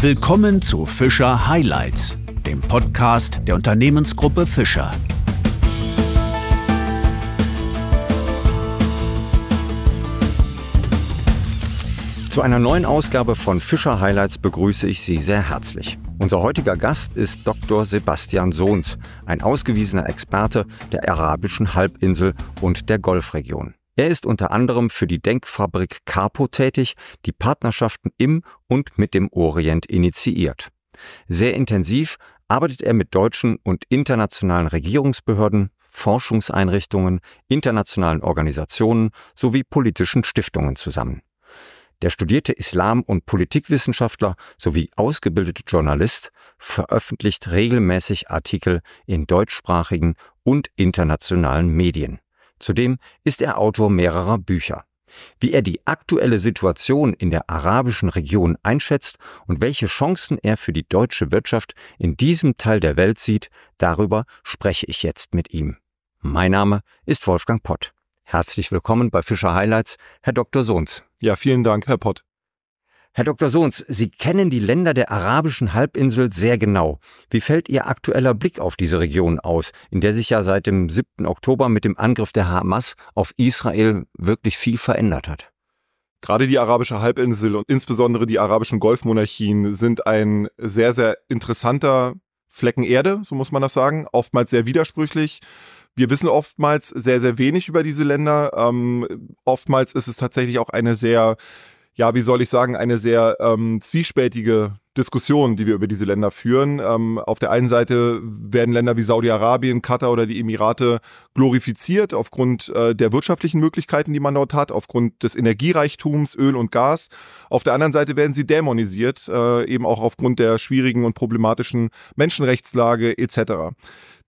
Willkommen zu Fischer Highlights, dem Podcast der Unternehmensgruppe Fischer. Zu einer neuen Ausgabe von Fischer Highlights begrüße ich Sie sehr herzlich. Unser heutiger Gast ist Dr. Sebastian Sohns, ein ausgewiesener Experte der arabischen Halbinsel und der Golfregion. Er ist unter anderem für die Denkfabrik Carpo tätig, die Partnerschaften im und mit dem Orient initiiert. Sehr intensiv arbeitet er mit deutschen und internationalen Regierungsbehörden, Forschungseinrichtungen, internationalen Organisationen sowie politischen Stiftungen zusammen. Der studierte Islam- und Politikwissenschaftler sowie ausgebildete Journalist veröffentlicht regelmäßig Artikel in deutschsprachigen und internationalen Medien. Zudem ist er Autor mehrerer Bücher. Wie er die aktuelle Situation in der arabischen Region einschätzt und welche Chancen er für die deutsche Wirtschaft in diesem Teil der Welt sieht, darüber spreche ich jetzt mit ihm. Mein Name ist Wolfgang Pott. Herzlich willkommen bei Fischer Highlights, Herr Dr. Sohns. Ja, vielen Dank, Herr Pott. Herr Dr. Sohns, Sie kennen die Länder der arabischen Halbinsel sehr genau. Wie fällt Ihr aktueller Blick auf diese Region aus, in der sich ja seit dem 7. Oktober mit dem Angriff der Hamas auf Israel wirklich viel verändert hat? Gerade die arabische Halbinsel und insbesondere die arabischen Golfmonarchien sind ein sehr, sehr interessanter Flecken Erde, so muss man das sagen, oftmals sehr widersprüchlich. Wir wissen oftmals sehr, sehr wenig über diese Länder. Ähm, oftmals ist es tatsächlich auch eine sehr ja, wie soll ich sagen, eine sehr ähm, zwiespältige Diskussion, die wir über diese Länder führen. Ähm, auf der einen Seite werden Länder wie Saudi-Arabien, Katar oder die Emirate glorifiziert aufgrund äh, der wirtschaftlichen Möglichkeiten, die man dort hat, aufgrund des Energiereichtums, Öl und Gas. Auf der anderen Seite werden sie dämonisiert, äh, eben auch aufgrund der schwierigen und problematischen Menschenrechtslage etc.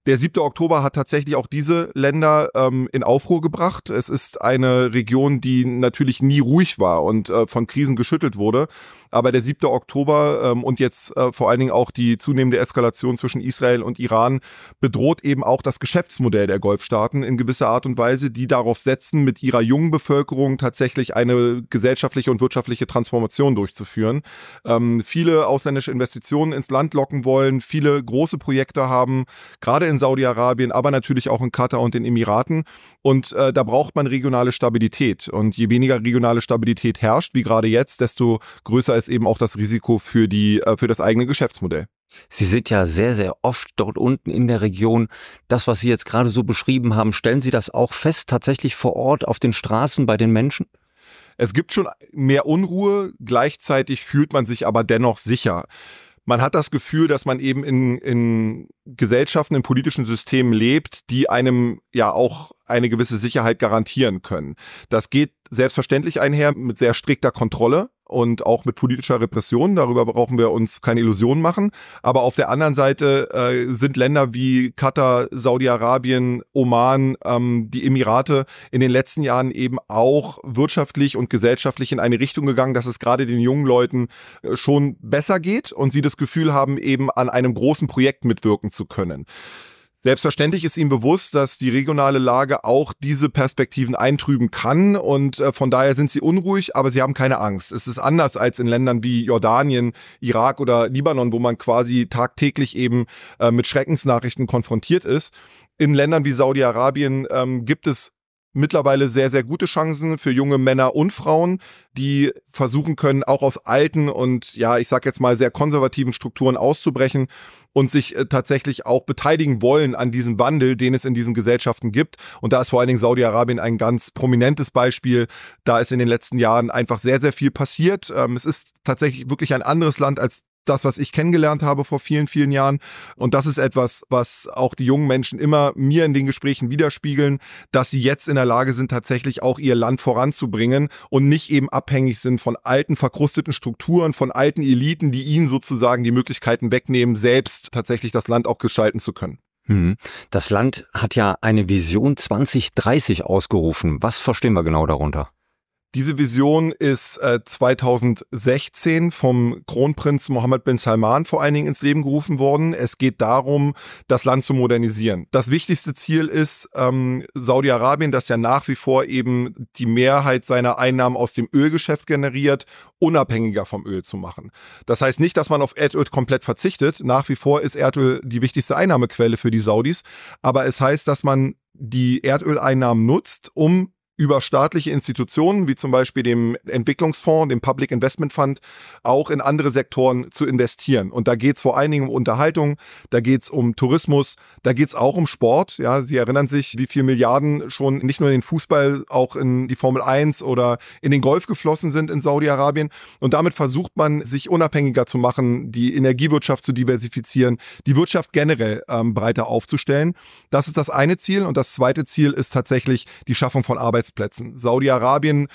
Der 7. Oktober hat tatsächlich auch diese Länder ähm, in Aufruhr gebracht. Es ist eine Region, die natürlich nie ruhig war und äh, von Krisen geschüttelt wurde. Aber der 7. Oktober ähm, und jetzt äh, vor allen Dingen auch die zunehmende Eskalation zwischen Israel und Iran bedroht eben auch das Geschäftsmodell der Golfstaaten in gewisser Art und Weise, die darauf setzen, mit ihrer jungen Bevölkerung tatsächlich eine gesellschaftliche und wirtschaftliche Transformation durchzuführen. Ähm, viele ausländische Investitionen ins Land locken wollen, viele große Projekte haben, gerade in in Saudi-Arabien, aber natürlich auch in Katar und den Emiraten. Und äh, da braucht man regionale Stabilität. Und je weniger regionale Stabilität herrscht, wie gerade jetzt, desto größer ist eben auch das Risiko für, die, äh, für das eigene Geschäftsmodell. Sie sind ja sehr, sehr oft dort unten in der Region. Das, was Sie jetzt gerade so beschrieben haben, stellen Sie das auch fest, tatsächlich vor Ort, auf den Straßen, bei den Menschen? Es gibt schon mehr Unruhe, gleichzeitig fühlt man sich aber dennoch sicher man hat das Gefühl, dass man eben in, in Gesellschaften, in politischen Systemen lebt, die einem ja auch eine gewisse Sicherheit garantieren können. Das geht selbstverständlich einher mit sehr strikter Kontrolle und auch mit politischer Repression. Darüber brauchen wir uns keine Illusionen machen. Aber auf der anderen Seite äh, sind Länder wie Katar, Saudi-Arabien, Oman, ähm, die Emirate in den letzten Jahren eben auch wirtschaftlich und gesellschaftlich in eine Richtung gegangen, dass es gerade den jungen Leuten äh, schon besser geht und sie das Gefühl haben, eben an einem großen Projekt mitwirken zu können. Selbstverständlich ist ihm bewusst, dass die regionale Lage auch diese Perspektiven eintrüben kann und äh, von daher sind sie unruhig, aber sie haben keine Angst. Es ist anders als in Ländern wie Jordanien, Irak oder Libanon, wo man quasi tagtäglich eben äh, mit Schreckensnachrichten konfrontiert ist. In Ländern wie Saudi-Arabien ähm, gibt es mittlerweile sehr, sehr gute Chancen für junge Männer und Frauen, die versuchen können, auch aus alten und ja, ich sag jetzt mal sehr konservativen Strukturen auszubrechen und sich äh, tatsächlich auch beteiligen wollen an diesem Wandel, den es in diesen Gesellschaften gibt. Und da ist vor allen Dingen Saudi-Arabien ein ganz prominentes Beispiel. Da ist in den letzten Jahren einfach sehr, sehr viel passiert. Ähm, es ist tatsächlich wirklich ein anderes Land als das, was ich kennengelernt habe vor vielen, vielen Jahren. Und das ist etwas, was auch die jungen Menschen immer mir in den Gesprächen widerspiegeln, dass sie jetzt in der Lage sind, tatsächlich auch ihr Land voranzubringen und nicht eben abhängig sind von alten, verkrusteten Strukturen, von alten Eliten, die ihnen sozusagen die Möglichkeiten wegnehmen, selbst tatsächlich das Land auch gestalten zu können. Hm. Das Land hat ja eine Vision 2030 ausgerufen. Was verstehen wir genau darunter? Diese Vision ist äh, 2016 vom Kronprinz Mohammed bin Salman vor allen Dingen ins Leben gerufen worden. Es geht darum, das Land zu modernisieren. Das wichtigste Ziel ist ähm, Saudi-Arabien, das ja nach wie vor eben die Mehrheit seiner Einnahmen aus dem Ölgeschäft generiert, unabhängiger vom Öl zu machen. Das heißt nicht, dass man auf Erdöl komplett verzichtet. Nach wie vor ist Erdöl die wichtigste Einnahmequelle für die Saudis. Aber es heißt, dass man die Erdöleinnahmen nutzt, um über staatliche Institutionen, wie zum Beispiel dem Entwicklungsfonds, dem Public Investment Fund, auch in andere Sektoren zu investieren. Und da geht es vor allen Dingen um Unterhaltung, da geht es um Tourismus, da geht es auch um Sport. Ja, Sie erinnern sich, wie viele Milliarden schon nicht nur in den Fußball, auch in die Formel 1 oder in den Golf geflossen sind in Saudi-Arabien. Und damit versucht man, sich unabhängiger zu machen, die Energiewirtschaft zu diversifizieren, die Wirtschaft generell ähm, breiter aufzustellen. Das ist das eine Ziel. Und das zweite Ziel ist tatsächlich die Schaffung von Arbeitsplätzen. Arbeitsplätzen. Saudi-Arabien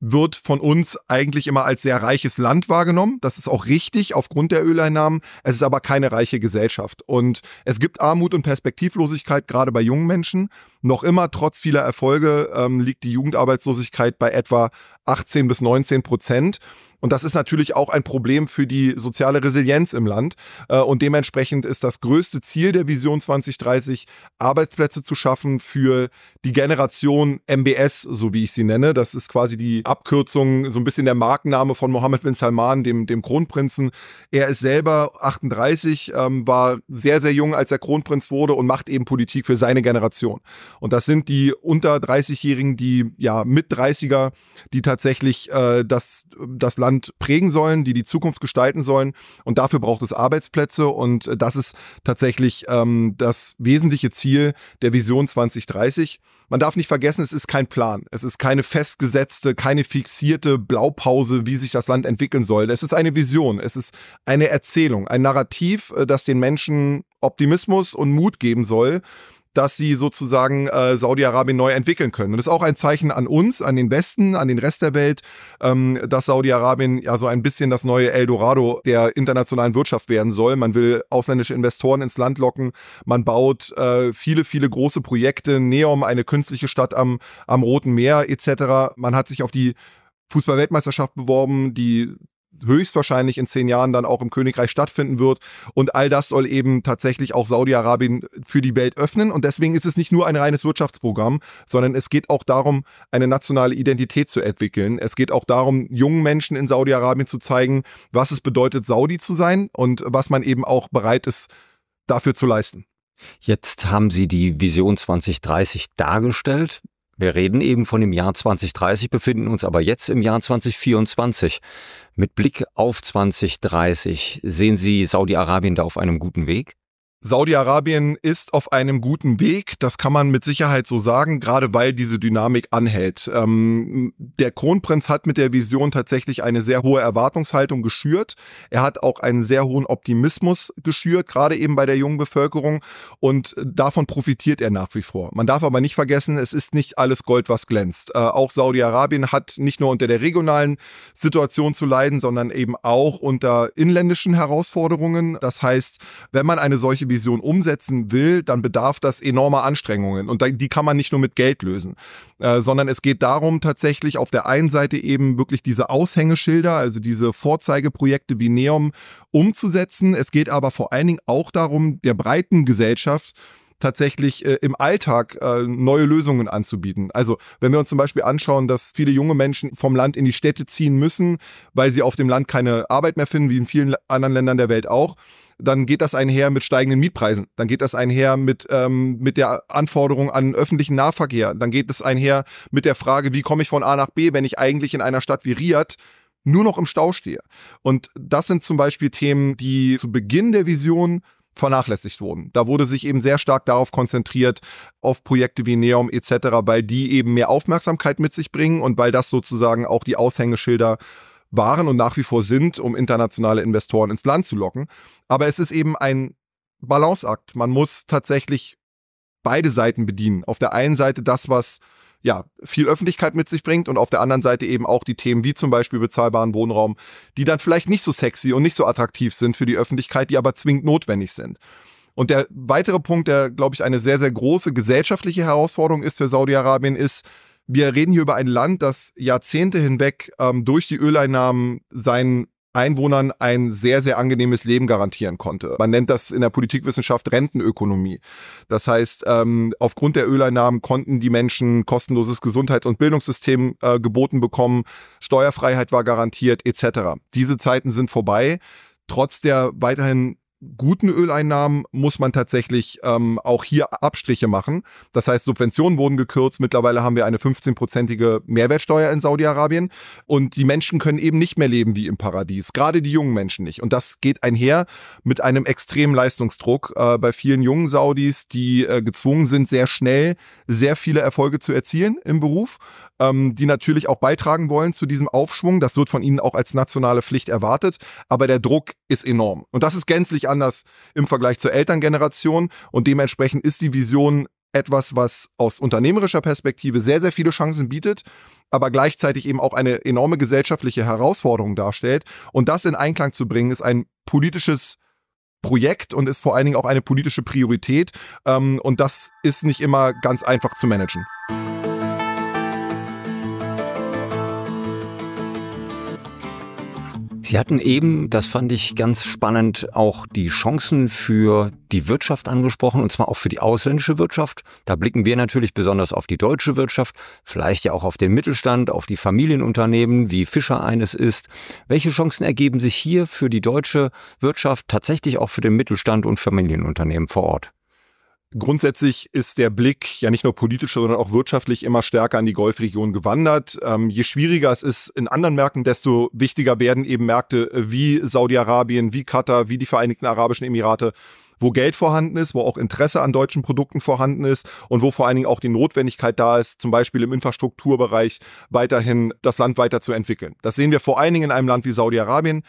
wird von uns eigentlich immer als sehr reiches Land wahrgenommen. Das ist auch richtig aufgrund der Öleinnahmen. Es ist aber keine reiche Gesellschaft. Und es gibt Armut und Perspektivlosigkeit, gerade bei jungen Menschen. Noch immer, trotz vieler Erfolge, ähm, liegt die Jugendarbeitslosigkeit bei etwa 18 bis 19 Prozent. Und das ist natürlich auch ein Problem für die soziale Resilienz im Land. Äh, und dementsprechend ist das größte Ziel der Vision 2030, Arbeitsplätze zu schaffen für die Generation MBS, so wie ich sie nenne. Das ist quasi die Abkürzung, so ein bisschen der Markenname von Mohammed bin Salman, dem, dem Kronprinzen. Er ist selber 38, ähm, war sehr, sehr jung, als er Kronprinz wurde und macht eben Politik für seine Generation. Und das sind die unter 30-Jährigen, die ja mit 30er, die tatsächlich äh, das, das Land Land prägen sollen, die die Zukunft gestalten sollen. Und dafür braucht es Arbeitsplätze. Und äh, das ist tatsächlich ähm, das wesentliche Ziel der Vision 2030. Man darf nicht vergessen, es ist kein Plan. Es ist keine festgesetzte, keine fixierte Blaupause, wie sich das Land entwickeln soll. Es ist eine Vision. Es ist eine Erzählung, ein Narrativ, äh, das den Menschen Optimismus und Mut geben soll dass sie sozusagen äh, Saudi-Arabien neu entwickeln können. Und das ist auch ein Zeichen an uns, an den Westen, an den Rest der Welt, ähm, dass Saudi-Arabien ja so ein bisschen das neue Eldorado der internationalen Wirtschaft werden soll. Man will ausländische Investoren ins Land locken. Man baut äh, viele, viele große Projekte, Neom, eine künstliche Stadt am, am Roten Meer etc. Man hat sich auf die Fußballweltmeisterschaft beworben, die höchstwahrscheinlich in zehn Jahren dann auch im Königreich stattfinden wird. Und all das soll eben tatsächlich auch Saudi-Arabien für die Welt öffnen. Und deswegen ist es nicht nur ein reines Wirtschaftsprogramm, sondern es geht auch darum, eine nationale Identität zu entwickeln. Es geht auch darum, jungen Menschen in Saudi-Arabien zu zeigen, was es bedeutet, Saudi zu sein und was man eben auch bereit ist, dafür zu leisten. Jetzt haben Sie die Vision 2030 dargestellt. Wir reden eben von dem Jahr 2030, befinden uns aber jetzt im Jahr 2024. Mit Blick auf 2030, sehen Sie Saudi-Arabien da auf einem guten Weg? Saudi-Arabien ist auf einem guten Weg, das kann man mit Sicherheit so sagen, gerade weil diese Dynamik anhält. Ähm, der Kronprinz hat mit der Vision tatsächlich eine sehr hohe Erwartungshaltung geschürt. Er hat auch einen sehr hohen Optimismus geschürt, gerade eben bei der jungen Bevölkerung. Und davon profitiert er nach wie vor. Man darf aber nicht vergessen, es ist nicht alles Gold, was glänzt. Äh, auch Saudi-Arabien hat nicht nur unter der regionalen Situation zu leiden, sondern eben auch unter inländischen Herausforderungen. Das heißt, wenn man eine solche Vision umsetzen will, dann bedarf das enormer Anstrengungen. Und die kann man nicht nur mit Geld lösen, äh, sondern es geht darum, tatsächlich auf der einen Seite eben wirklich diese Aushängeschilder, also diese Vorzeigeprojekte wie Neom umzusetzen. Es geht aber vor allen Dingen auch darum, der breiten Gesellschaft tatsächlich äh, im Alltag äh, neue Lösungen anzubieten. Also wenn wir uns zum Beispiel anschauen, dass viele junge Menschen vom Land in die Städte ziehen müssen, weil sie auf dem Land keine Arbeit mehr finden, wie in vielen anderen Ländern der Welt auch, dann geht das einher mit steigenden Mietpreisen, dann geht das einher mit, ähm, mit der Anforderung an öffentlichen Nahverkehr, dann geht es einher mit der Frage, wie komme ich von A nach B, wenn ich eigentlich in einer Stadt wie Riad nur noch im Stau stehe. Und das sind zum Beispiel Themen, die zu Beginn der Vision vernachlässigt wurden. Da wurde sich eben sehr stark darauf konzentriert, auf Projekte wie Neom etc., weil die eben mehr Aufmerksamkeit mit sich bringen und weil das sozusagen auch die Aushängeschilder waren und nach wie vor sind, um internationale Investoren ins Land zu locken. Aber es ist eben ein Balanceakt. Man muss tatsächlich beide Seiten bedienen. Auf der einen Seite das, was ja, viel Öffentlichkeit mit sich bringt und auf der anderen Seite eben auch die Themen wie zum Beispiel bezahlbaren Wohnraum, die dann vielleicht nicht so sexy und nicht so attraktiv sind für die Öffentlichkeit, die aber zwingend notwendig sind. Und der weitere Punkt, der, glaube ich, eine sehr, sehr große gesellschaftliche Herausforderung ist für Saudi-Arabien, ist, wir reden hier über ein Land, das Jahrzehnte hinweg ähm, durch die Öleinnahmen seinen Einwohnern ein sehr, sehr angenehmes Leben garantieren konnte. Man nennt das in der Politikwissenschaft Rentenökonomie. Das heißt, ähm, aufgrund der Öleinnahmen konnten die Menschen kostenloses Gesundheits- und Bildungssystem äh, geboten bekommen, Steuerfreiheit war garantiert etc. Diese Zeiten sind vorbei. Trotz der weiterhin guten Öleinnahmen muss man tatsächlich ähm, auch hier Abstriche machen. Das heißt, Subventionen wurden gekürzt. Mittlerweile haben wir eine 15-prozentige Mehrwertsteuer in Saudi-Arabien. Und die Menschen können eben nicht mehr leben wie im Paradies. Gerade die jungen Menschen nicht. Und das geht einher mit einem extremen Leistungsdruck äh, bei vielen jungen Saudis, die äh, gezwungen sind, sehr schnell sehr viele Erfolge zu erzielen im Beruf, ähm, die natürlich auch beitragen wollen zu diesem Aufschwung. Das wird von ihnen auch als nationale Pflicht erwartet. Aber der Druck ist enorm. Und das ist gänzlich anders im Vergleich zur Elterngeneration und dementsprechend ist die Vision etwas, was aus unternehmerischer Perspektive sehr, sehr viele Chancen bietet, aber gleichzeitig eben auch eine enorme gesellschaftliche Herausforderung darstellt. Und das in Einklang zu bringen, ist ein politisches Projekt und ist vor allen Dingen auch eine politische Priorität. Ähm, und das ist nicht immer ganz einfach zu managen. Sie hatten eben, das fand ich ganz spannend, auch die Chancen für die Wirtschaft angesprochen, und zwar auch für die ausländische Wirtschaft. Da blicken wir natürlich besonders auf die deutsche Wirtschaft, vielleicht ja auch auf den Mittelstand, auf die Familienunternehmen, wie Fischer eines ist. Welche Chancen ergeben sich hier für die deutsche Wirtschaft, tatsächlich auch für den Mittelstand und Familienunternehmen vor Ort? Grundsätzlich ist der Blick ja nicht nur politisch, sondern auch wirtschaftlich immer stärker an die Golfregion gewandert. Ähm, je schwieriger es ist in anderen Märkten, desto wichtiger werden eben Märkte wie Saudi-Arabien, wie Katar, wie die Vereinigten Arabischen Emirate, wo Geld vorhanden ist, wo auch Interesse an deutschen Produkten vorhanden ist und wo vor allen Dingen auch die Notwendigkeit da ist, zum Beispiel im Infrastrukturbereich weiterhin das Land weiterzuentwickeln. Das sehen wir vor allen Dingen in einem Land wie Saudi-Arabien,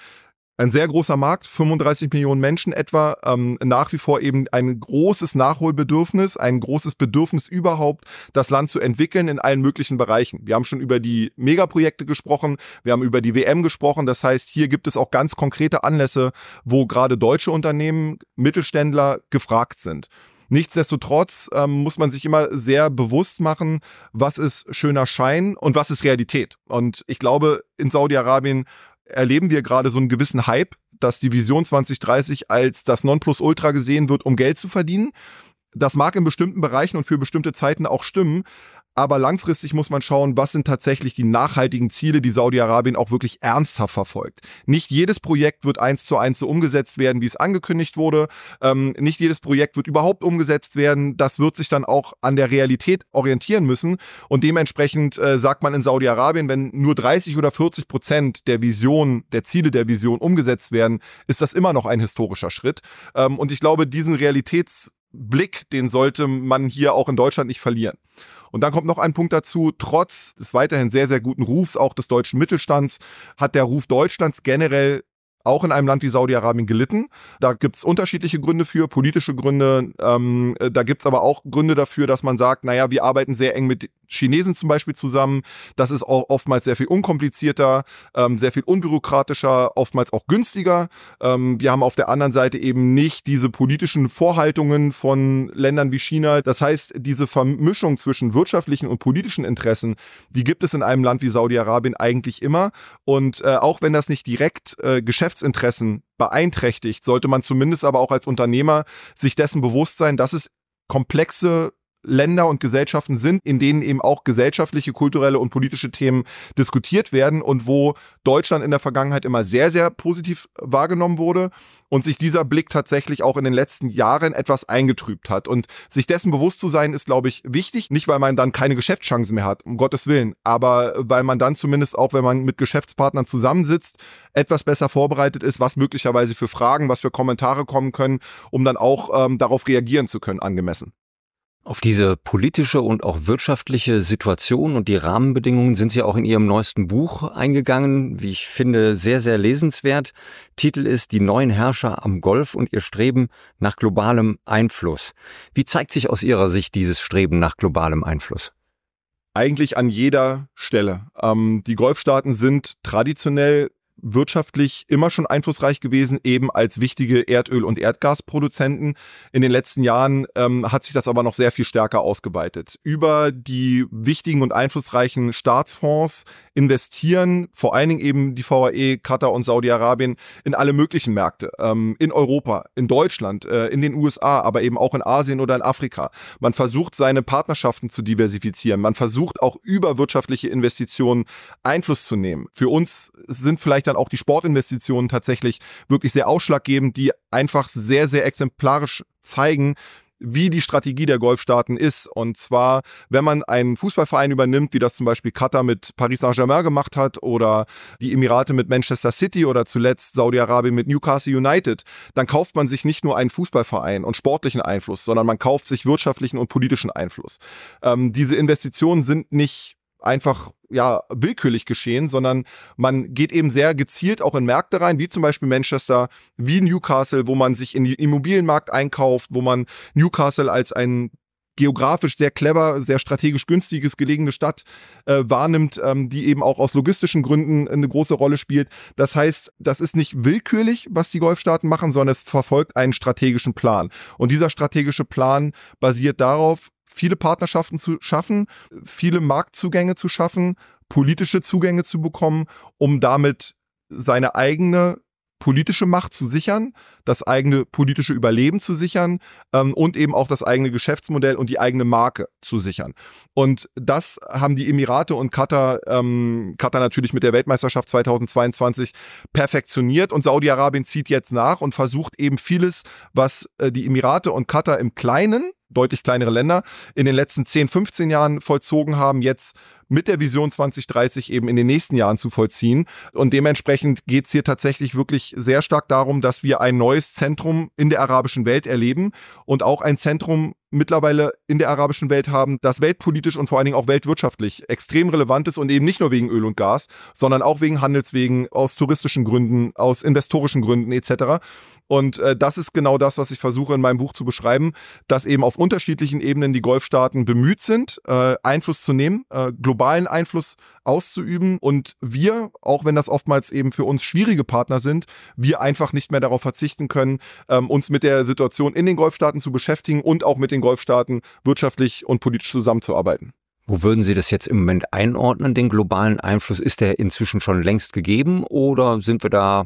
ein sehr großer Markt, 35 Millionen Menschen etwa, ähm, nach wie vor eben ein großes Nachholbedürfnis, ein großes Bedürfnis überhaupt, das Land zu entwickeln in allen möglichen Bereichen. Wir haben schon über die Megaprojekte gesprochen, wir haben über die WM gesprochen, das heißt, hier gibt es auch ganz konkrete Anlässe, wo gerade deutsche Unternehmen, Mittelständler gefragt sind. Nichtsdestotrotz ähm, muss man sich immer sehr bewusst machen, was ist schöner Schein und was ist Realität. Und ich glaube, in Saudi-Arabien erleben wir gerade so einen gewissen Hype, dass die Vision 2030 als das Nonplusultra gesehen wird, um Geld zu verdienen. Das mag in bestimmten Bereichen und für bestimmte Zeiten auch stimmen, aber langfristig muss man schauen, was sind tatsächlich die nachhaltigen Ziele, die Saudi-Arabien auch wirklich ernsthaft verfolgt. Nicht jedes Projekt wird eins zu eins so umgesetzt werden, wie es angekündigt wurde. Ähm, nicht jedes Projekt wird überhaupt umgesetzt werden. Das wird sich dann auch an der Realität orientieren müssen. Und dementsprechend äh, sagt man in Saudi-Arabien, wenn nur 30 oder 40 Prozent der Vision, der Ziele der Vision umgesetzt werden, ist das immer noch ein historischer Schritt. Ähm, und ich glaube, diesen Realitätsblick, den sollte man hier auch in Deutschland nicht verlieren. Und dann kommt noch ein Punkt dazu, trotz des weiterhin sehr, sehr guten Rufs auch des deutschen Mittelstands, hat der Ruf Deutschlands generell auch in einem Land wie Saudi-Arabien gelitten. Da gibt es unterschiedliche Gründe für, politische Gründe. Ähm, äh, da gibt es aber auch Gründe dafür, dass man sagt, naja, wir arbeiten sehr eng mit Chinesen zum Beispiel zusammen. Das ist auch oftmals sehr viel unkomplizierter, ähm, sehr viel unbürokratischer, oftmals auch günstiger. Ähm, wir haben auf der anderen Seite eben nicht diese politischen Vorhaltungen von Ländern wie China. Das heißt, diese Vermischung zwischen wirtschaftlichen und politischen Interessen, die gibt es in einem Land wie Saudi-Arabien eigentlich immer. Und äh, auch wenn das nicht direkt äh, Geschäftsinteressen beeinträchtigt, sollte man zumindest aber auch als Unternehmer sich dessen bewusst sein, dass es komplexe Länder und Gesellschaften sind, in denen eben auch gesellschaftliche, kulturelle und politische Themen diskutiert werden und wo Deutschland in der Vergangenheit immer sehr, sehr positiv wahrgenommen wurde und sich dieser Blick tatsächlich auch in den letzten Jahren etwas eingetrübt hat. Und sich dessen bewusst zu sein, ist, glaube ich, wichtig. Nicht, weil man dann keine Geschäftschancen mehr hat, um Gottes Willen, aber weil man dann zumindest auch, wenn man mit Geschäftspartnern zusammensitzt, etwas besser vorbereitet ist, was möglicherweise für Fragen, was für Kommentare kommen können, um dann auch ähm, darauf reagieren zu können, angemessen. Auf diese politische und auch wirtschaftliche Situation und die Rahmenbedingungen sind Sie auch in Ihrem neuesten Buch eingegangen, wie ich finde, sehr, sehr lesenswert. Titel ist Die neuen Herrscher am Golf und ihr Streben nach globalem Einfluss. Wie zeigt sich aus Ihrer Sicht dieses Streben nach globalem Einfluss? Eigentlich an jeder Stelle. Ähm, die Golfstaaten sind traditionell wirtschaftlich immer schon einflussreich gewesen, eben als wichtige Erdöl- und Erdgasproduzenten. In den letzten Jahren ähm, hat sich das aber noch sehr viel stärker ausgeweitet. Über die wichtigen und einflussreichen Staatsfonds investieren vor allen Dingen eben die VAE, Katar und Saudi-Arabien in alle möglichen Märkte, ähm, in Europa, in Deutschland, äh, in den USA, aber eben auch in Asien oder in Afrika. Man versucht, seine Partnerschaften zu diversifizieren. Man versucht auch über wirtschaftliche Investitionen Einfluss zu nehmen. Für uns sind vielleicht dann auch die Sportinvestitionen tatsächlich wirklich sehr ausschlaggebend, die einfach sehr, sehr exemplarisch zeigen, wie die Strategie der Golfstaaten ist. Und zwar, wenn man einen Fußballverein übernimmt, wie das zum Beispiel Katar mit Paris Saint-Germain gemacht hat oder die Emirate mit Manchester City oder zuletzt Saudi-Arabien mit Newcastle United, dann kauft man sich nicht nur einen Fußballverein und sportlichen Einfluss, sondern man kauft sich wirtschaftlichen und politischen Einfluss. Ähm, diese Investitionen sind nicht einfach ja, willkürlich geschehen, sondern man geht eben sehr gezielt auch in Märkte rein, wie zum Beispiel Manchester, wie Newcastle, wo man sich in den Immobilienmarkt einkauft, wo man Newcastle als ein geografisch sehr clever, sehr strategisch günstiges gelegene Stadt äh, wahrnimmt, ähm, die eben auch aus logistischen Gründen eine große Rolle spielt. Das heißt, das ist nicht willkürlich, was die Golfstaaten machen, sondern es verfolgt einen strategischen Plan. Und dieser strategische Plan basiert darauf, viele Partnerschaften zu schaffen, viele Marktzugänge zu schaffen, politische Zugänge zu bekommen, um damit seine eigene politische Macht zu sichern, das eigene politische Überleben zu sichern ähm, und eben auch das eigene Geschäftsmodell und die eigene Marke zu sichern. Und das haben die Emirate und Katar, ähm, Katar natürlich mit der Weltmeisterschaft 2022 perfektioniert und Saudi-Arabien zieht jetzt nach und versucht eben vieles, was äh, die Emirate und Katar im Kleinen deutlich kleinere Länder in den letzten 10, 15 Jahren vollzogen haben. Jetzt mit der Vision 2030 eben in den nächsten Jahren zu vollziehen. Und dementsprechend geht es hier tatsächlich wirklich sehr stark darum, dass wir ein neues Zentrum in der arabischen Welt erleben und auch ein Zentrum mittlerweile in der arabischen Welt haben, das weltpolitisch und vor allen Dingen auch weltwirtschaftlich extrem relevant ist und eben nicht nur wegen Öl und Gas, sondern auch wegen Handelswegen, aus touristischen Gründen, aus investorischen Gründen etc. Und äh, das ist genau das, was ich versuche in meinem Buch zu beschreiben, dass eben auf unterschiedlichen Ebenen die Golfstaaten bemüht sind, äh, Einfluss zu nehmen, äh, global globalen Einfluss auszuüben und wir, auch wenn das oftmals eben für uns schwierige Partner sind, wir einfach nicht mehr darauf verzichten können, ähm, uns mit der Situation in den Golfstaaten zu beschäftigen und auch mit den Golfstaaten wirtschaftlich und politisch zusammenzuarbeiten. Wo würden Sie das jetzt im Moment einordnen, den globalen Einfluss? Ist der inzwischen schon längst gegeben oder sind wir da,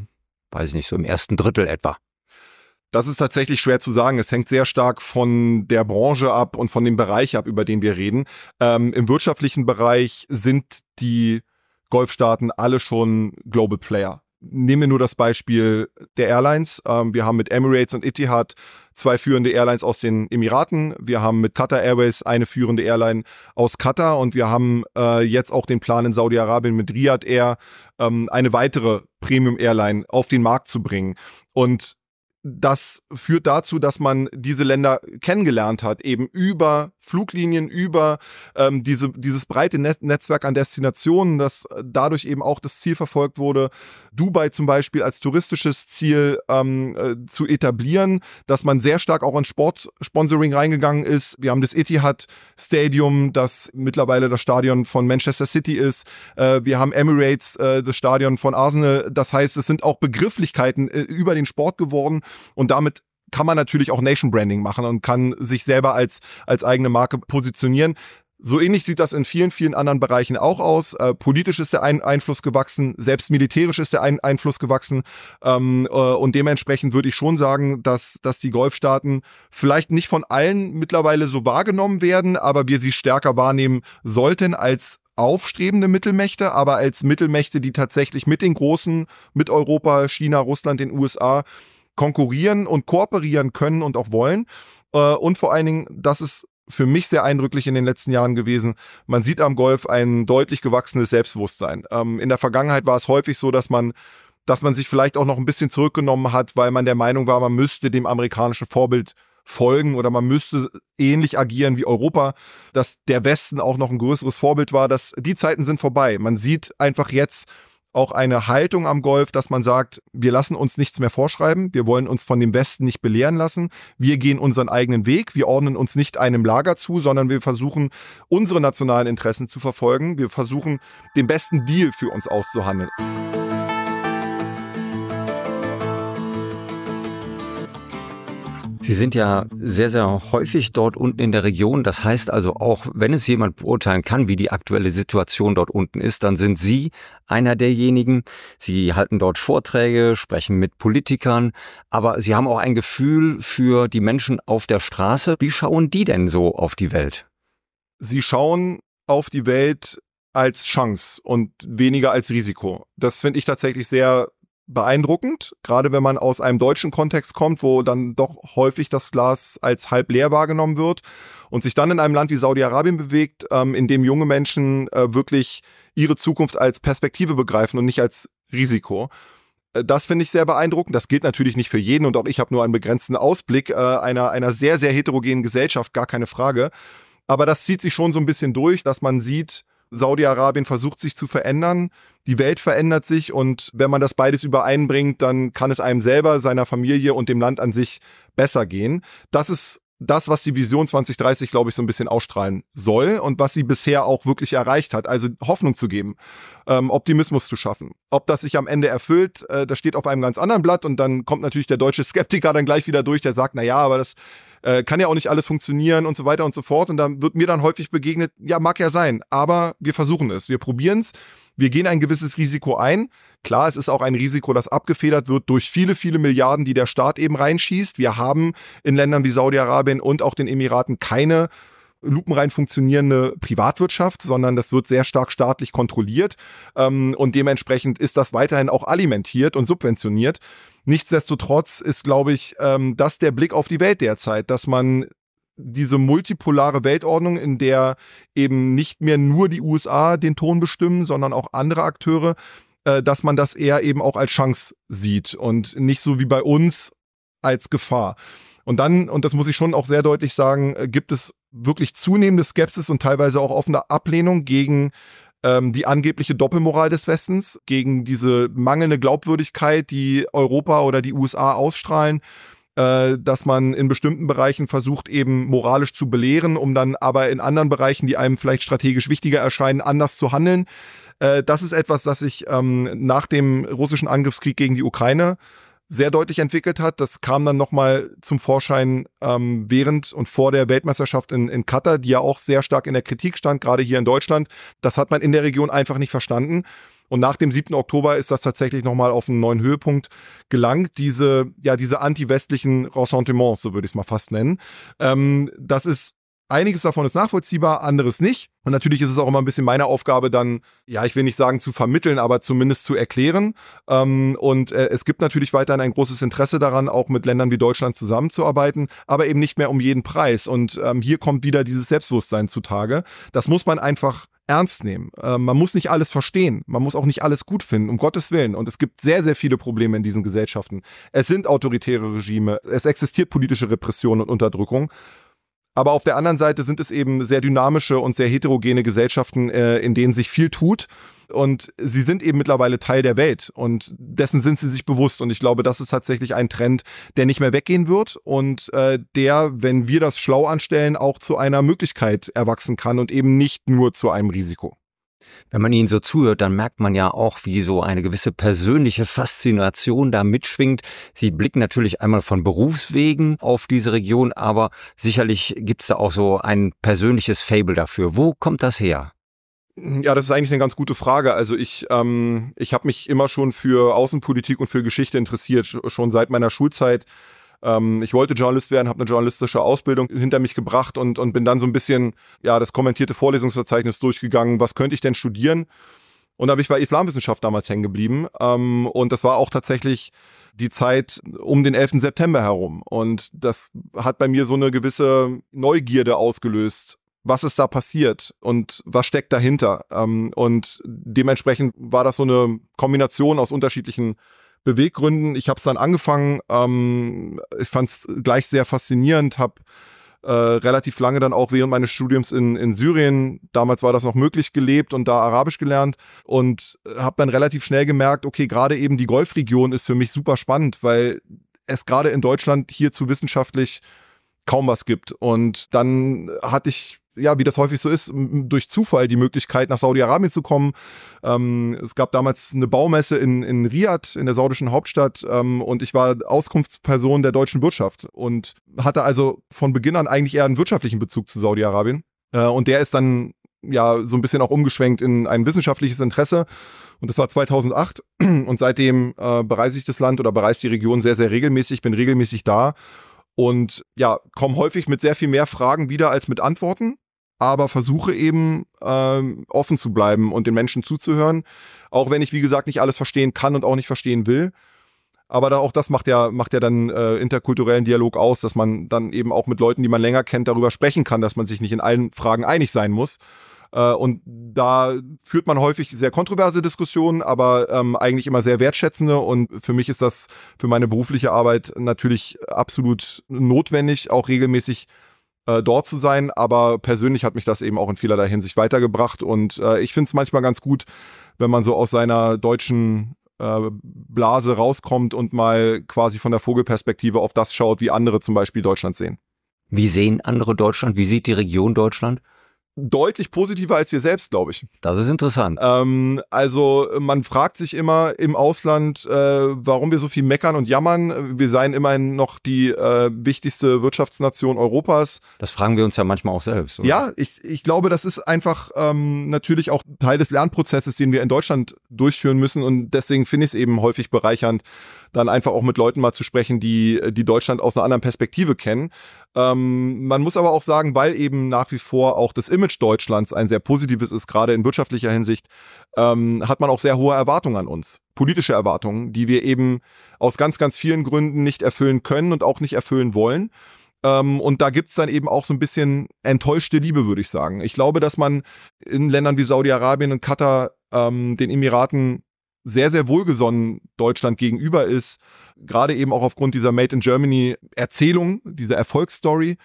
weiß ich nicht, so im ersten Drittel etwa? Das ist tatsächlich schwer zu sagen. Es hängt sehr stark von der Branche ab und von dem Bereich ab, über den wir reden. Ähm, Im wirtschaftlichen Bereich sind die Golfstaaten alle schon Global Player. Nehmen wir nur das Beispiel der Airlines. Ähm, wir haben mit Emirates und Etihad zwei führende Airlines aus den Emiraten. Wir haben mit Qatar Airways eine führende Airline aus Qatar und wir haben äh, jetzt auch den Plan in Saudi-Arabien mit Riyadh Air ähm, eine weitere Premium Airline auf den Markt zu bringen. Und das führt dazu, dass man diese Länder kennengelernt hat, eben über Fluglinien über ähm, diese, dieses breite Net Netzwerk an Destinationen, dass äh, dadurch eben auch das Ziel verfolgt wurde, Dubai zum Beispiel als touristisches Ziel ähm, äh, zu etablieren, dass man sehr stark auch in Sportsponsoring reingegangen ist. Wir haben das Etihad Stadium, das mittlerweile das Stadion von Manchester City ist. Äh, wir haben Emirates, äh, das Stadion von Arsenal. Das heißt, es sind auch Begrifflichkeiten äh, über den Sport geworden und damit kann man natürlich auch Nation Branding machen und kann sich selber als, als eigene Marke positionieren. So ähnlich sieht das in vielen, vielen anderen Bereichen auch aus. Äh, politisch ist der Ein Einfluss gewachsen, selbst militärisch ist der Ein Einfluss gewachsen. Ähm, äh, und dementsprechend würde ich schon sagen, dass, dass die Golfstaaten vielleicht nicht von allen mittlerweile so wahrgenommen werden, aber wir sie stärker wahrnehmen sollten als aufstrebende Mittelmächte, aber als Mittelmächte, die tatsächlich mit den Großen, mit Europa, China, Russland, den USA konkurrieren und kooperieren können und auch wollen. Äh, und vor allen Dingen, das ist für mich sehr eindrücklich in den letzten Jahren gewesen. Man sieht am Golf ein deutlich gewachsenes Selbstbewusstsein. Ähm, in der Vergangenheit war es häufig so, dass man dass man sich vielleicht auch noch ein bisschen zurückgenommen hat, weil man der Meinung war, man müsste dem amerikanischen Vorbild folgen oder man müsste ähnlich agieren wie Europa, dass der Westen auch noch ein größeres Vorbild war. Dass die Zeiten sind vorbei. Man sieht einfach jetzt, auch eine Haltung am Golf, dass man sagt, wir lassen uns nichts mehr vorschreiben, wir wollen uns von dem Westen nicht belehren lassen, wir gehen unseren eigenen Weg, wir ordnen uns nicht einem Lager zu, sondern wir versuchen, unsere nationalen Interessen zu verfolgen, wir versuchen, den besten Deal für uns auszuhandeln. Sie sind ja sehr, sehr häufig dort unten in der Region. Das heißt also, auch wenn es jemand beurteilen kann, wie die aktuelle Situation dort unten ist, dann sind Sie einer derjenigen. Sie halten dort Vorträge, sprechen mit Politikern, aber Sie haben auch ein Gefühl für die Menschen auf der Straße. Wie schauen die denn so auf die Welt? Sie schauen auf die Welt als Chance und weniger als Risiko. Das finde ich tatsächlich sehr beeindruckend, gerade wenn man aus einem deutschen Kontext kommt, wo dann doch häufig das Glas als halb leer wahrgenommen wird und sich dann in einem Land wie Saudi-Arabien bewegt, ähm, in dem junge Menschen äh, wirklich ihre Zukunft als Perspektive begreifen und nicht als Risiko. Äh, das finde ich sehr beeindruckend. Das gilt natürlich nicht für jeden und auch ich habe nur einen begrenzten Ausblick äh, einer, einer sehr, sehr heterogenen Gesellschaft, gar keine Frage. Aber das zieht sich schon so ein bisschen durch, dass man sieht, Saudi-Arabien versucht sich zu verändern, die Welt verändert sich und wenn man das beides übereinbringt, dann kann es einem selber, seiner Familie und dem Land an sich besser gehen. Das ist das, was die Vision 2030, glaube ich, so ein bisschen ausstrahlen soll und was sie bisher auch wirklich erreicht hat. Also Hoffnung zu geben, ähm, Optimismus zu schaffen. Ob das sich am Ende erfüllt, äh, das steht auf einem ganz anderen Blatt und dann kommt natürlich der deutsche Skeptiker dann gleich wieder durch, der sagt, na ja, aber das äh, kann ja auch nicht alles funktionieren und so weiter und so fort. Und da wird mir dann häufig begegnet, ja, mag ja sein, aber wir versuchen es, wir probieren es, wir gehen ein gewisses Risiko ein. Klar, es ist auch ein Risiko, das abgefedert wird durch viele, viele Milliarden, die der Staat eben reinschießt. Wir haben in Ländern wie Saudi-Arabien und auch den Emiraten keine lupenrein funktionierende Privatwirtschaft, sondern das wird sehr stark staatlich kontrolliert ähm, und dementsprechend ist das weiterhin auch alimentiert und subventioniert. Nichtsdestotrotz ist, glaube ich, ähm, das der Blick auf die Welt derzeit, dass man diese multipolare Weltordnung, in der eben nicht mehr nur die USA den Ton bestimmen, sondern auch andere Akteure, äh, dass man das eher eben auch als Chance sieht und nicht so wie bei uns als Gefahr. Und dann, und das muss ich schon auch sehr deutlich sagen, äh, gibt es wirklich zunehmende Skepsis und teilweise auch offene Ablehnung gegen ähm, die angebliche Doppelmoral des Westens, gegen diese mangelnde Glaubwürdigkeit, die Europa oder die USA ausstrahlen, äh, dass man in bestimmten Bereichen versucht, eben moralisch zu belehren, um dann aber in anderen Bereichen, die einem vielleicht strategisch wichtiger erscheinen, anders zu handeln. Äh, das ist etwas, das ich ähm, nach dem russischen Angriffskrieg gegen die Ukraine sehr deutlich entwickelt hat. Das kam dann nochmal zum Vorschein ähm, während und vor der Weltmeisterschaft in, in Katar, die ja auch sehr stark in der Kritik stand, gerade hier in Deutschland. Das hat man in der Region einfach nicht verstanden. Und nach dem 7. Oktober ist das tatsächlich nochmal auf einen neuen Höhepunkt gelangt, diese, ja, diese anti-westlichen Ressentiments, so würde ich es mal fast nennen. Ähm, das ist Einiges davon ist nachvollziehbar, anderes nicht. Und natürlich ist es auch immer ein bisschen meine Aufgabe, dann, ja, ich will nicht sagen zu vermitteln, aber zumindest zu erklären. Ähm, und äh, es gibt natürlich weiterhin ein großes Interesse daran, auch mit Ländern wie Deutschland zusammenzuarbeiten, aber eben nicht mehr um jeden Preis. Und ähm, hier kommt wieder dieses Selbstbewusstsein zutage. Das muss man einfach ernst nehmen. Äh, man muss nicht alles verstehen. Man muss auch nicht alles gut finden, um Gottes Willen. Und es gibt sehr, sehr viele Probleme in diesen Gesellschaften. Es sind autoritäre Regime. Es existiert politische Repression und Unterdrückung. Aber auf der anderen Seite sind es eben sehr dynamische und sehr heterogene Gesellschaften, äh, in denen sich viel tut. Und sie sind eben mittlerweile Teil der Welt und dessen sind sie sich bewusst. Und ich glaube, das ist tatsächlich ein Trend, der nicht mehr weggehen wird und äh, der, wenn wir das schlau anstellen, auch zu einer Möglichkeit erwachsen kann und eben nicht nur zu einem Risiko. Wenn man ihnen so zuhört, dann merkt man ja auch, wie so eine gewisse persönliche Faszination da mitschwingt. Sie blicken natürlich einmal von Berufswegen auf diese Region, aber sicherlich gibt es da auch so ein persönliches Fable dafür. Wo kommt das her? Ja, das ist eigentlich eine ganz gute Frage. Also ich, ähm, ich habe mich immer schon für Außenpolitik und für Geschichte interessiert, schon seit meiner Schulzeit ähm, ich wollte Journalist werden, habe eine journalistische Ausbildung hinter mich gebracht und, und bin dann so ein bisschen ja, das kommentierte Vorlesungsverzeichnis durchgegangen, was könnte ich denn studieren? Und da bin ich bei Islamwissenschaft damals hängen geblieben. Ähm, und das war auch tatsächlich die Zeit um den 11. September herum. Und das hat bei mir so eine gewisse Neugierde ausgelöst. Was ist da passiert und was steckt dahinter? Ähm, und dementsprechend war das so eine Kombination aus unterschiedlichen Beweggründen. Ich habe es dann angefangen, ähm, ich fand es gleich sehr faszinierend, habe äh, relativ lange dann auch während meines Studiums in, in Syrien, damals war das noch möglich, gelebt und da Arabisch gelernt und habe dann relativ schnell gemerkt, okay, gerade eben die Golfregion ist für mich super spannend, weil es gerade in Deutschland hierzu wissenschaftlich kaum was gibt. Und dann hatte ich ja, wie das häufig so ist, durch Zufall die Möglichkeit, nach Saudi-Arabien zu kommen. Ähm, es gab damals eine Baumesse in, in Riad, in der saudischen Hauptstadt, ähm, und ich war Auskunftsperson der deutschen Wirtschaft und hatte also von Beginn an eigentlich eher einen wirtschaftlichen Bezug zu Saudi-Arabien. Äh, und der ist dann ja so ein bisschen auch umgeschwenkt in ein wissenschaftliches Interesse. Und das war 2008 und seitdem äh, bereise ich das Land oder bereise die Region sehr, sehr regelmäßig, bin regelmäßig da und ja, komme häufig mit sehr viel mehr Fragen wieder als mit Antworten aber versuche eben ähm, offen zu bleiben und den Menschen zuzuhören, auch wenn ich, wie gesagt, nicht alles verstehen kann und auch nicht verstehen will. Aber da, auch das macht ja, macht ja dann äh, interkulturellen Dialog aus, dass man dann eben auch mit Leuten, die man länger kennt, darüber sprechen kann, dass man sich nicht in allen Fragen einig sein muss. Äh, und da führt man häufig sehr kontroverse Diskussionen, aber ähm, eigentlich immer sehr wertschätzende. Und für mich ist das für meine berufliche Arbeit natürlich absolut notwendig, auch regelmäßig äh, dort zu sein. Aber persönlich hat mich das eben auch in vielerlei Hinsicht weitergebracht. Und äh, ich finde es manchmal ganz gut, wenn man so aus seiner deutschen äh, Blase rauskommt und mal quasi von der Vogelperspektive auf das schaut, wie andere zum Beispiel Deutschland sehen. Wie sehen andere Deutschland? Wie sieht die Region Deutschland? deutlich positiver als wir selbst, glaube ich. Das ist interessant. Ähm, also man fragt sich immer im Ausland, äh, warum wir so viel meckern und jammern. Wir seien immerhin noch die äh, wichtigste Wirtschaftsnation Europas. Das fragen wir uns ja manchmal auch selbst. Oder? Ja, ich, ich glaube, das ist einfach ähm, natürlich auch Teil des Lernprozesses, den wir in Deutschland durchführen müssen. Und deswegen finde ich es eben häufig bereichernd, dann einfach auch mit Leuten mal zu sprechen, die, die Deutschland aus einer anderen Perspektive kennen. Ähm, man muss aber auch sagen, weil eben nach wie vor auch das Image Deutschlands ein sehr positives ist, gerade in wirtschaftlicher Hinsicht, ähm, hat man auch sehr hohe Erwartungen an uns. Politische Erwartungen, die wir eben aus ganz, ganz vielen Gründen nicht erfüllen können und auch nicht erfüllen wollen. Ähm, und da gibt's dann eben auch so ein bisschen enttäuschte Liebe, würde ich sagen. Ich glaube, dass man in Ländern wie Saudi-Arabien und Katar, ähm, den Emiraten, sehr, sehr wohlgesonnen Deutschland gegenüber ist, gerade eben auch aufgrund dieser Made in Germany Erzählung, dieser Erfolgsstory,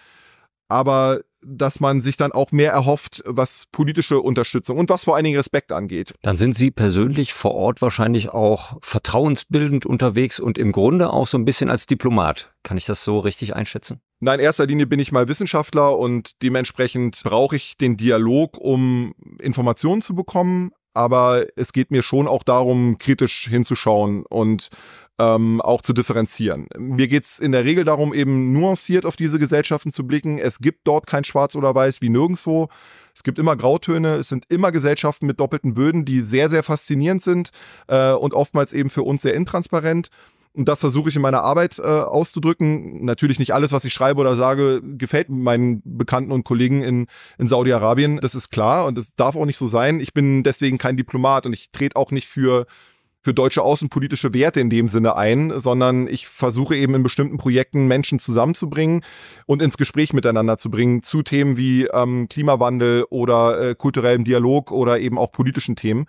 aber dass man sich dann auch mehr erhofft, was politische Unterstützung und was vor allen Dingen Respekt angeht. Dann sind Sie persönlich vor Ort wahrscheinlich auch vertrauensbildend unterwegs und im Grunde auch so ein bisschen als Diplomat. Kann ich das so richtig einschätzen? Nein, in erster Linie bin ich mal Wissenschaftler und dementsprechend brauche ich den Dialog, um Informationen zu bekommen aber es geht mir schon auch darum, kritisch hinzuschauen und ähm, auch zu differenzieren. Mir geht es in der Regel darum, eben nuanciert auf diese Gesellschaften zu blicken. Es gibt dort kein Schwarz oder Weiß wie nirgendwo. Es gibt immer Grautöne, es sind immer Gesellschaften mit doppelten Böden, die sehr, sehr faszinierend sind äh, und oftmals eben für uns sehr intransparent und das versuche ich in meiner Arbeit äh, auszudrücken. Natürlich nicht alles, was ich schreibe oder sage, gefällt meinen Bekannten und Kollegen in, in Saudi-Arabien. Das ist klar und das darf auch nicht so sein. Ich bin deswegen kein Diplomat und ich trete auch nicht für für deutsche außenpolitische Werte in dem Sinne ein, sondern ich versuche eben in bestimmten Projekten Menschen zusammenzubringen und ins Gespräch miteinander zu bringen zu Themen wie ähm, Klimawandel oder äh, kulturellem Dialog oder eben auch politischen Themen.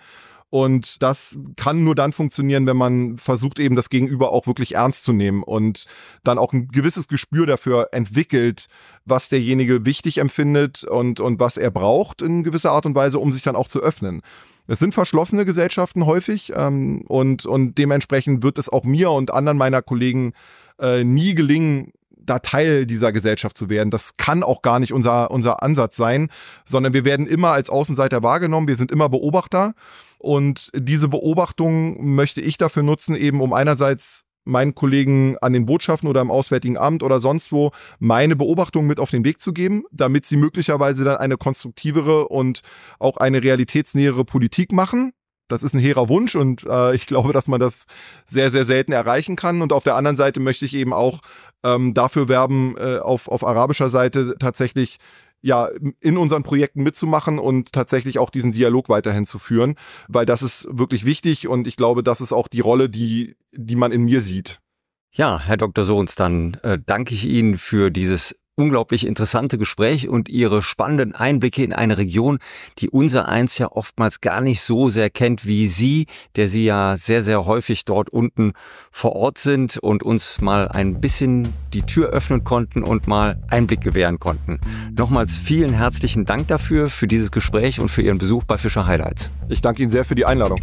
Und das kann nur dann funktionieren, wenn man versucht, eben das Gegenüber auch wirklich ernst zu nehmen und dann auch ein gewisses Gespür dafür entwickelt, was derjenige wichtig empfindet und, und was er braucht in gewisser Art und Weise, um sich dann auch zu öffnen. Es sind verschlossene Gesellschaften häufig ähm, und, und dementsprechend wird es auch mir und anderen meiner Kollegen äh, nie gelingen, da Teil dieser Gesellschaft zu werden. Das kann auch gar nicht unser, unser Ansatz sein, sondern wir werden immer als Außenseiter wahrgenommen, wir sind immer Beobachter und diese Beobachtung möchte ich dafür nutzen, eben um einerseits meinen Kollegen an den Botschaften oder im Auswärtigen Amt oder sonst wo meine Beobachtungen mit auf den Weg zu geben, damit sie möglicherweise dann eine konstruktivere und auch eine realitätsnähere Politik machen. Das ist ein hehrer Wunsch und äh, ich glaube, dass man das sehr, sehr selten erreichen kann. Und auf der anderen Seite möchte ich eben auch ähm, dafür werben, äh, auf, auf arabischer Seite tatsächlich ja, in unseren Projekten mitzumachen und tatsächlich auch diesen Dialog weiterhin zu führen, weil das ist wirklich wichtig und ich glaube, das ist auch die Rolle, die, die man in mir sieht. Ja, Herr Dr. Sohns, dann äh, danke ich Ihnen für dieses unglaublich interessante Gespräch und Ihre spannenden Einblicke in eine Region, die unser Eins ja oftmals gar nicht so sehr kennt wie Sie, der Sie ja sehr, sehr häufig dort unten vor Ort sind und uns mal ein bisschen die Tür öffnen konnten und mal Einblick gewähren konnten. Nochmals vielen herzlichen Dank dafür, für dieses Gespräch und für Ihren Besuch bei Fischer Highlights. Ich danke Ihnen sehr für die Einladung.